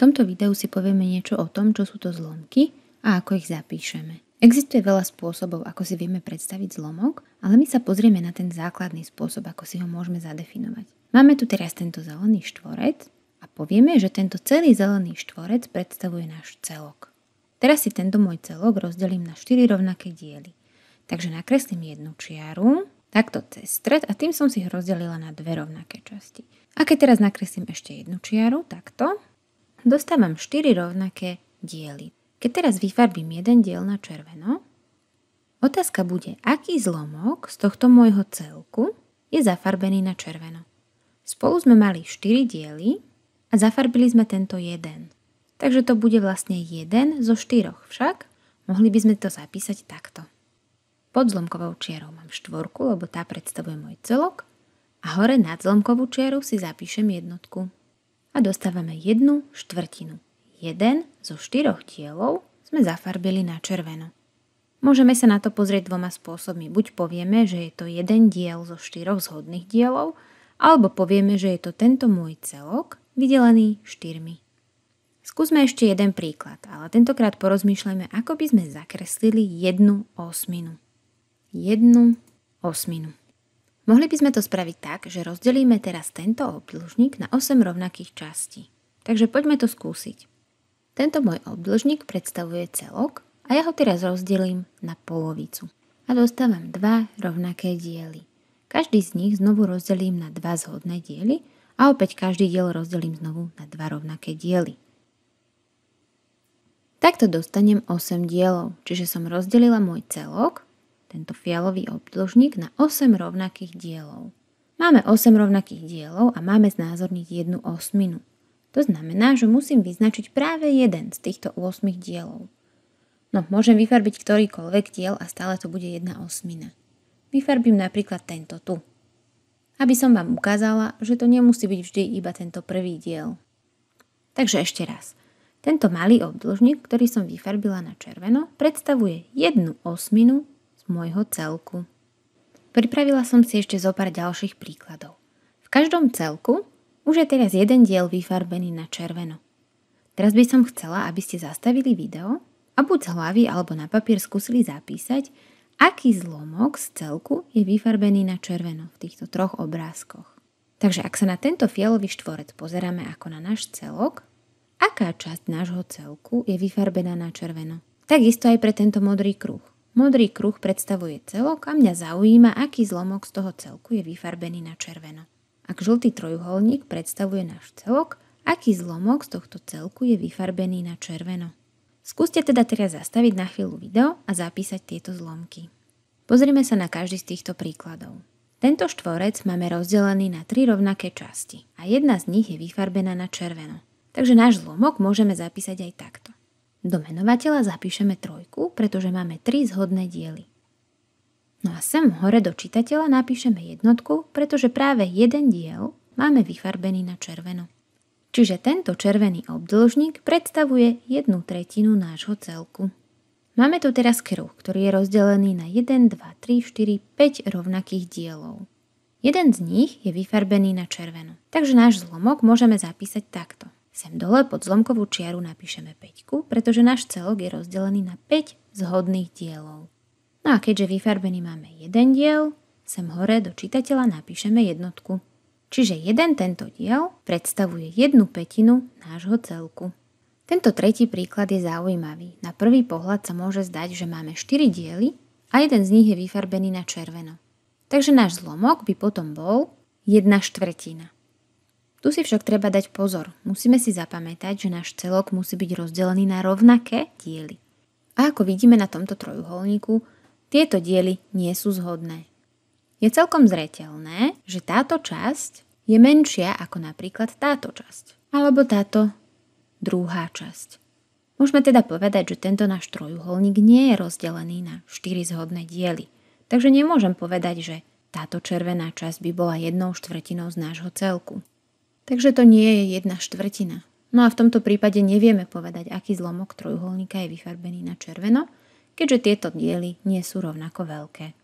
tomto videu si povieme niečo o tom, čo sú to zlomky a ako ich zapíšeme. Existuje veľa spôsobov, ako si vieme predstaviť zlomok, ale my sa pozrieme na ten základný spôsob, ako si ho môžeme zadefinovať. Máme tu teraz tento zelený štvorec a povieme, že tento celý zelený štvorec predstavuje náš celok. Teraz si tento môj celok rozdelím na 4 rovnaké diely. Takže nakreslím jednu čiaru, takto cez stred a tým som si ho rozdelila na dve rovnaké časti. A keď teraz nakreslím ešte jednu čiaru, takto, dostávam 4 rovnaké diely. Keď teraz vyfarbím jeden diel na červeno, otázka bude, aký zlomok z tohto môjho celku je zafarbený na červeno. Spolu sme mali 4 diely a zafarbili sme tento jeden. Takže to bude vlastne jeden zo štyroch však. Mohli by sme to zapísať takto. Pod zlomkovou čiarou mám štvorku, lebo tá predstavuje môj celok a hore nad zlomkovú čiarou si zapíšem jednotku dostávame jednu štvrtinu. Jeden zo štyroch dielov sme zafarbili na červeno. Môžeme sa na to pozrieť dvoma spôsobmi. Buď povieme, že je to jeden diel zo štyroch zhodných dielov, alebo povieme, že je to tento môj celok vydelený štyrmi. Skúsme ešte jeden príklad, ale tentokrát porozmýšľajme, ako by sme zakreslili jednu osminu. Jednu osminu. Mohli by sme to spraviť tak, že rozdelíme teraz tento obdĺžnik na 8 rovnakých častí. Takže poďme to skúsiť. Tento môj obdĺžnik predstavuje celok a ja ho teraz rozdelím na polovicu. A dostávam dva rovnaké diely. Každý z nich znovu rozdelím na dva zhodné diely a opäť každý diel rozdelím znovu na dva rovnaké diely. Takto dostanem 8 dielov, čiže som rozdelila môj celok tento fialový obdĺžnik na 8 rovnakých dielov. Máme 8 rovnakých dielov a máme znázorniť jednu osminu. To znamená, že musím vyznačiť práve jeden z týchto 8 dielov. No, môžem vyfarbiť ktorýkoľvek diel a stále to bude jedna osmina. Vyfarbím napríklad tento tu. Aby som vám ukázala, že to nemusí byť vždy iba tento prvý diel. Takže ešte raz. Tento malý obdĺžnik, ktorý som vyfarbila na červeno, predstavuje jednu osminu môjho celku. Pripravila som si ešte zo pár ďalších príkladov. V každom celku už je teraz jeden diel vyfarbený na červeno. Teraz by som chcela, aby ste zastavili video a buď z hlavy alebo na papier skúsili zapísať, aký zlomok z celku je vyfarbený na červeno v týchto troch obrázkoch. Takže ak sa na tento fialový štvorec pozeráme ako na náš celok, aká časť nášho celku je vyfarbená na červeno? Takisto aj pre tento modrý kruh. Modrý kruh predstavuje celok a mňa zaujíma, aký zlomok z toho celku je vyfarbený na červeno. Ak žltý trojuholník predstavuje náš celok, aký zlomok z tohto celku je vyfarbený na červeno. Skúste teda teraz zastaviť na chvíľu video a zapísať tieto zlomky. Pozrime sa na každý z týchto príkladov. Tento štvorec máme rozdelený na tri rovnaké časti a jedna z nich je vyfarbená na červeno. Takže náš zlomok môžeme zapísať aj takto. Do menovateľa zapíšeme trojku, pretože máme tri zhodné diely. No a sem hore do čitateľa napíšeme jednotku, pretože práve jeden diel máme vyfarbený na červeno. Čiže tento červený obdĺžnik predstavuje jednu tretinu nášho celku. Máme tu teraz kruh, ktorý je rozdelený na 1, 2, 3, 4, 5 rovnakých dielov. Jeden z nich je vyfarbený na červeno, takže náš zlomok môžeme zapísať takto. Sem dole pod zlomkovú čiaru napíšeme 5, pretože náš celok je rozdelený na 5 zhodných dielov. No a keďže vyfarbený máme jeden diel, sem hore do čitateľa napíšeme jednotku. Čiže jeden tento diel predstavuje jednu petinu nášho celku. Tento tretí príklad je zaujímavý. Na prvý pohľad sa môže zdať, že máme 4 diely a jeden z nich je vyfarbený na červeno. Takže náš zlomok by potom bol 1 štvrtina. Tu si však treba dať pozor. Musíme si zapamätať, že náš celok musí byť rozdelený na rovnaké diely. A ako vidíme na tomto trojuholníku, tieto diely nie sú zhodné. Je celkom zreteľné, že táto časť je menšia ako napríklad táto časť. Alebo táto druhá časť. Môžeme teda povedať, že tento náš trojuholník nie je rozdelený na 4 zhodné diely. Takže nemôžem povedať, že táto červená časť by bola jednou štvrtinou z nášho celku. Takže to nie je jedna štvrtina. No a v tomto prípade nevieme povedať, aký zlomok trojuholníka je vyfarbený na červeno, keďže tieto diely nie sú rovnako veľké.